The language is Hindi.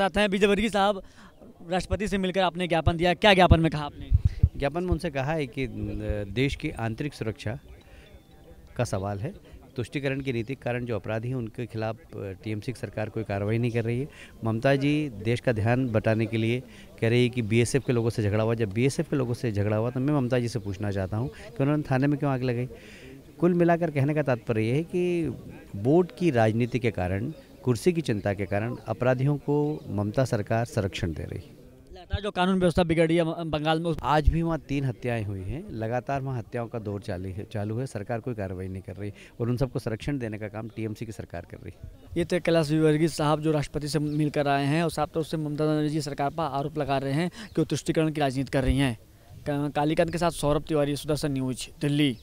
साथ हैं विजयवर्गीय साहब राष्ट्रपति से मिलकर आपने ज्ञापन दिया क्या ज्ञापन में कहा आपने ज्ञापन में उनसे कहा है कि देश की आंतरिक सुरक्षा का सवाल है तुष्टिकरण की नीति के कारण जो अपराधी हैं उनके खिलाफ टीएमसी की सरकार कोई कार्रवाई नहीं कर रही है ममता जी देश का ध्यान बटाने के लिए कह रही है कि बीएसएफ के लोगों से झगड़ा हुआ जब बीएसएफ के लोगों से झगड़ा हुआ तो मैं ममता जी से पूछना चाहता हूँ कि उन्होंने थाने में क्यों आग लगाई कुल मिलाकर कहने का तात्पर्य है कि बोर्ड की राजनीति के कारण कुर्सी की चिंता के कारण अपराधियों को ममता सरकार संरक्षण दे रही है लगातार जो कानून व्यवस्था बिगड़ी है बंगाल में आज भी वहाँ तीन हत्याएं हुई हैं लगातार वहाँ हत्याओं का दौर चालू है चालू है सरकार कोई कार्रवाई नहीं कर रही और उन सबको संरक्षण देने का काम टीएमसी की सरकार कर रही है ये तो कैलाश विवर्गी साहब जो राष्ट्रपति से मिलकर आए हैं और साफ तौर तो से ममता बनर्जी सरकार पर आरोप लगा रहे हैं कि वो तुष्टिकरण की राजनीति कर रही हैं कालीकांत के साथ सौरभ तिवारी सुदर्शन न्यूज दिल्ली